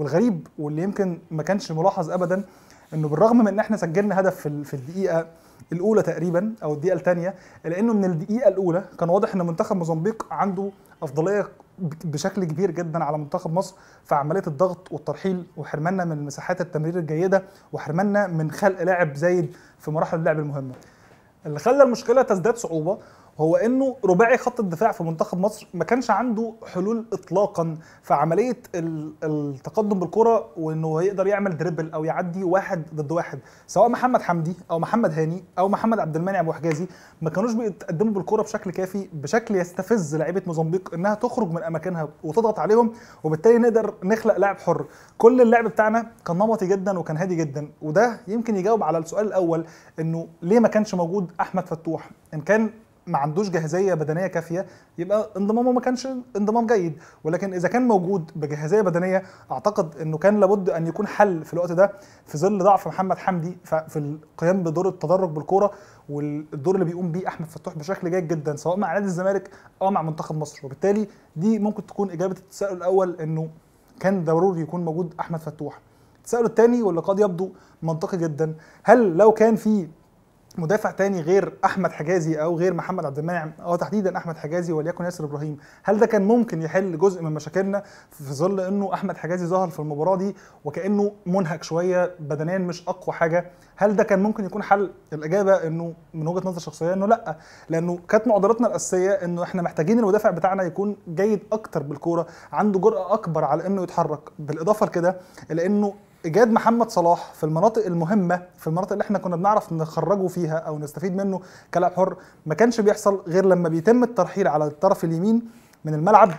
والغريب واللي يمكن ما كانش ملاحظ ابدا انه بالرغم من ان احنا سجلنا هدف في, في الدقيقه الاولى تقريبا او الدقيقه الثانيه الا انه من الدقيقه الاولى كان واضح ان منتخب موزمبيق عنده افضليه بشكل كبير جدا على منتخب مصر في عمليه الضغط والترحيل وحرمانا من مساحات التمرير الجيده وحرمانا من خلق لاعب زايد في مراحل اللعب المهمه اللي خلى المشكله تزداد صعوبه هو انه رباعي خط الدفاع في منتخب مصر ما كانش عنده حلول اطلاقا في عمليه التقدم بالكره وانه يقدر يعمل دريبل او يعدي واحد ضد واحد سواء محمد حمدي او محمد هاني او محمد عبد المنعم وحجازي ما كانوش بيتقدموا بالكره بشكل كافي بشكل يستفز لعيبه موزمبيق انها تخرج من اماكنها وتضغط عليهم وبالتالي نقدر نخلق لاعب حر كل اللعب بتاعنا كان نمطي جدا وكان هادي جدا وده يمكن يجاوب على السؤال الاول انه ليه ما كانش موجود احمد فتوح ان كان ما عندوش جاهزيه بدنيه كافيه يبقى انضمامه ما كانش انضمام جيد ولكن اذا كان موجود بجاهزيه بدنيه اعتقد انه كان لابد ان يكون حل في الوقت ده في ظل ضعف محمد حمدي في القيام بدور التدرج بالكوره والدور اللي بيقوم بيه احمد فتوح بشكل جيد جدا سواء مع نادي الزمالك او مع منتخب مصر وبالتالي دي ممكن تكون اجابه التساؤل الاول انه كان ضروري يكون موجود احمد فتوح التساؤل الثاني واللي قد يبدو منطقي جدا هل لو كان في مدافع تاني غير احمد حجازي او غير محمد عبد المنعم او تحديدا احمد حجازي وليكن ياسر ابراهيم هل ده كان ممكن يحل جزء من مشاكلنا في ظل انه احمد حجازي ظهر في المباراه دي وكانه منهك شويه بدنيا مش اقوى حاجه هل ده كان ممكن يكون حل الاجابه انه من وجهه نظر شخصيه انه لا لانه كانت معضلتنا الاساسيه انه احنا محتاجين المدافع بتاعنا يكون جيد اكتر بالكوره عنده جرأه اكبر على انه يتحرك بالاضافه لكده لانه ايجاد محمد صلاح في المناطق المهمه في المناطق اللي احنا كنا بنعرف نخرجه فيها او نستفيد منه كلاعب حر ما كانش بيحصل غير لما بيتم الترحيل على الطرف اليمين من الملعب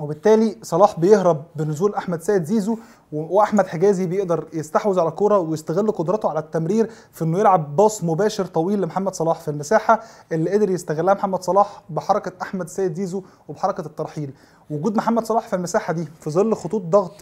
وبالتالي صلاح بيهرب بنزول احمد سيد زيزو واحمد حجازي بيقدر يستحوذ على الكوره ويستغل قدرته على التمرير في انه يلعب باص مباشر طويل لمحمد صلاح في المساحه اللي قدر يستغلها محمد صلاح بحركه احمد سيد زيزو وبحركه الترحيل وجود محمد صلاح في المساحه دي في ظل خطوط ضغط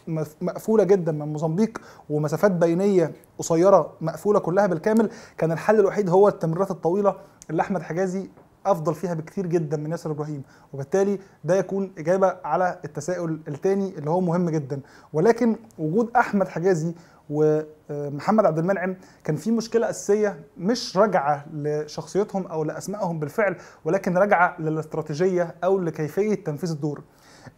مقفوله جدا من موزمبيق ومسافات بينيه قصيره مقفوله كلها بالكامل كان الحل الوحيد هو التمريرات الطويله اللي احمد حجازي افضل فيها بكثير جدا من ياسر ابراهيم وبالتالي ده يكون اجابه على التساؤل الثاني اللي هو مهم جدا ولكن وجود احمد حجازي و محمد عبد المنعم كان في مشكله اساسيه مش راجعه لشخصيتهم او لاسمائهم بالفعل ولكن راجعه للاستراتيجيه او لكيفيه تنفيذ الدور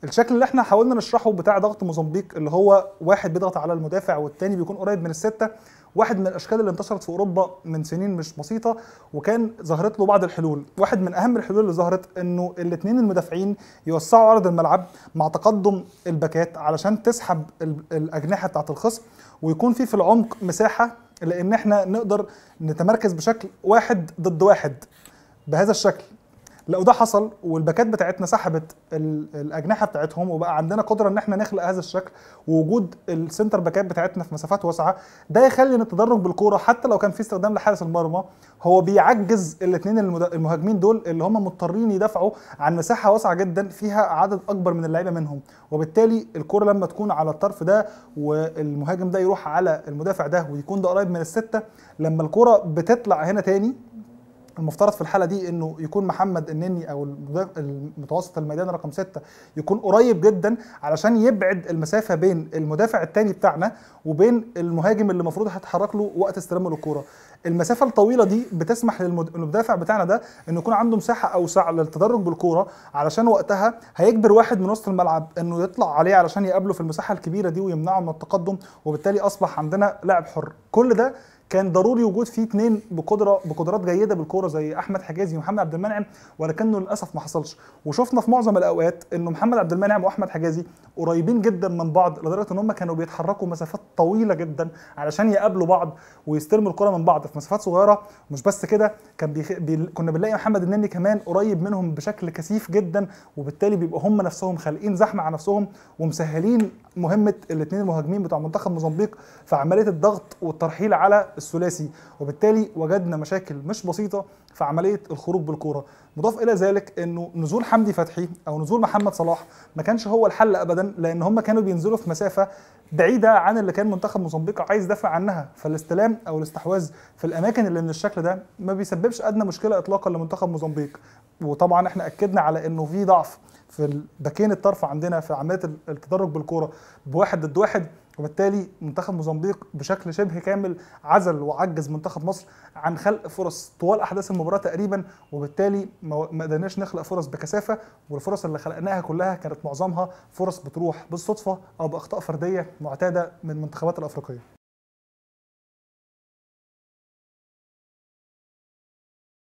الشكل اللي احنا حاولنا نشرحه بتاع ضغط موزمبيق اللي هو واحد بيضغط على المدافع والتاني بيكون قريب من السته واحد من الاشكال اللي انتشرت في اوروبا من سنين مش بسيطه وكان ظهرت له بعض الحلول واحد من اهم الحلول اللي ظهرت انه الاثنين المدافعين يوسعوا عرض الملعب مع تقدم الباكات علشان تسحب الاجنحه بتاعه الخصم ويكون في في العمق عمق مساحه لان احنا نقدر نتمركز بشكل واحد ضد واحد بهذا الشكل لو ده حصل والباكات بتاعتنا سحبت الاجنحه بتاعتهم وبقى عندنا قدره ان احنا نخلق هذا الشكل ووجود السنتر باكات بتاعتنا في مسافات واسعه ده يخلي ان التدرج بالكوره حتى لو كان في استخدام لحارس المرمى هو بيعجز الاثنين المهاجمين دول اللي هم مضطرين يدافعوا عن مساحه واسعه جدا فيها عدد اكبر من اللعيبه منهم وبالتالي الكوره لما تكون على الطرف ده والمهاجم ده يروح على المدافع ده ويكون ده قريب من السته لما الكوره بتطلع هنا تاني المفترض في الحاله دي انه يكون محمد النني او المتوسط الميدان رقم ستة يكون قريب جدا علشان يبعد المسافه بين المدافع الثاني بتاعنا وبين المهاجم اللي المفروض هيتحرك له وقت استلامه للكوره المسافه الطويله دي بتسمح للمدافع بتاعنا ده انه يكون عنده مساحه اوسع للتدرج بالكوره علشان وقتها هيجبر واحد من وسط الملعب انه يطلع عليه علشان يقابله في المساحه الكبيره دي ويمنعه من التقدم وبالتالي اصبح عندنا لاعب حر كل ده كان ضروري وجود فيه اثنين بقدره بقدرات جيده بالكوره زي احمد حجازي ومحمد عبد المنعم ولكنه للاسف ما حصلش وشفنا في معظم الاوقات انه محمد عبد المنعم واحمد حجازي قريبين جدا من بعض لدرجه ان هم كانوا بيتحركوا مسافات طويله جدا علشان يقابلوا بعض ويستلموا الكره من بعض في مسافات صغيره مش بس كده كان بيخ... بي... كنا بنلاقي محمد النني كمان قريب منهم بشكل كثيف جدا وبالتالي بيبقى هم نفسهم خالقين زحمه على نفسهم ومسهلين مهمه الاثنين المهاجمين بتوع منتخب موزمبيق في عمليه الضغط والترحيل على الثلاثي وبالتالي وجدنا مشاكل مش بسيطه في عمليه الخروج بالكوره مضاف الى ذلك انه نزول حمدي فتحي او نزول محمد صلاح ما كانش هو الحل ابدا لان هم كانوا بينزلوا في مسافه بعيده عن اللي كان منتخب موزمبيق عايز يدافع عنها فالاستلام او الاستحواذ في الاماكن اللي من الشكل ده ما بيسببش ادنى مشكله اطلاقا لمنتخب موزمبيق وطبعا احنا اكدنا على انه في ضعف في باكين الطرف عندنا في عمليه التدرج بالكوره بواحد ضد واحد وبالتالي منتخب موزمبيق بشكل شبه كامل عزل وعجز منتخب مصر عن خلق فرص طوال احداث المباراه تقريبا وبالتالي ما قدرناش نخلق فرص بكثافه والفرص اللي خلقناها كلها كانت معظمها فرص بتروح بالصدفه او باخطاء فرديه معتاده من المنتخبات الافريقيه